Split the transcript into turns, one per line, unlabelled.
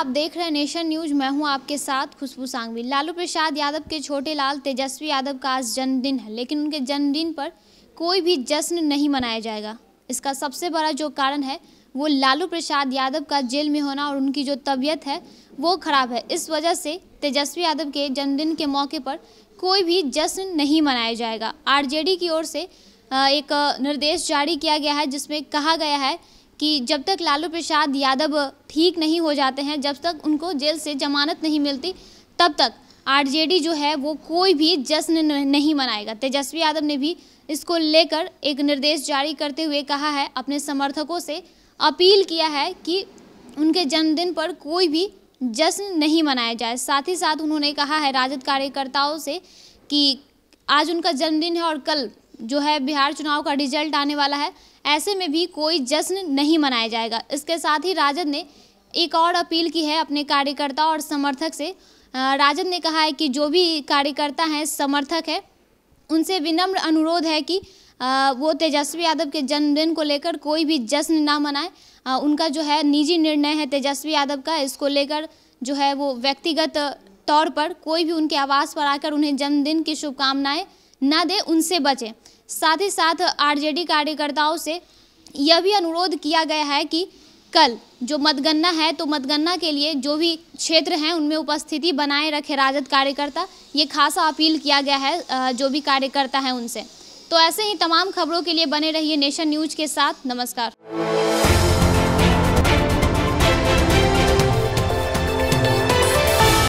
आप देख रहे हैं नेशन न्यूज मैं हूं आपके साथ खुशबू सांगवी लालू प्रसाद यादव के छोटे लाल तेजस्वी यादव का आज जन्मदिन है लेकिन उनके जन्मदिन पर कोई भी जश्न नहीं मनाया जाएगा इसका सबसे बड़ा जो कारण है वो लालू प्रसाद यादव का जेल में होना और उनकी जो तबीयत है वो ख़राब है इस वजह से तेजस्वी यादव के जन्मदिन के मौके पर कोई भी जश्न नहीं मनाया जाएगा आर की ओर से एक निर्देश जारी किया गया है जिसमें कहा गया है कि जब तक लालू प्रसाद यादव ठीक नहीं हो जाते हैं जब तक उनको जेल से जमानत नहीं मिलती तब तक आरजेडी जो है वो कोई भी जश्न नहीं मनाएगा तेजस्वी यादव ने भी इसको लेकर एक निर्देश जारी करते हुए कहा है अपने समर्थकों से अपील किया है कि उनके जन्मदिन पर कोई भी जश्न नहीं मनाया जाए साथ ही साथ उन्होंने कहा है राजद कार्यकर्ताओं से कि आज उनका जन्मदिन है और कल जो है बिहार चुनाव का रिजल्ट आने वाला है ऐसे में भी कोई जश्न नहीं मनाया जाएगा इसके साथ ही राजद ने एक और अपील की है अपने कार्यकर्ता और समर्थक से राजद ने कहा है कि जो भी कार्यकर्ता हैं समर्थक है उनसे विनम्र अनुरोध है कि वो तेजस्वी यादव के जन्मदिन को लेकर कोई भी जश्न ना मनाए उनका जो है निजी निर्णय है तेजस्वी यादव का इसको लेकर जो है वो व्यक्तिगत तौर पर कोई भी उनके आवास पर आकर उन्हें जन्मदिन की शुभकामनाएं ना दे उनसे बचें साथ ही साथ आरजेडी कार्यकर्ताओं से यह भी अनुरोध किया गया है कि कल जो मतगणना है तो मतगणना के लिए जो भी क्षेत्र हैं उनमें उपस्थिति बनाए रखे राजद कार्यकर्ता ये खासा अपील किया गया है जो भी कार्यकर्ता हैं उनसे तो ऐसे ही तमाम खबरों के लिए बने रहिए नेशन न्यूज के साथ नमस्कार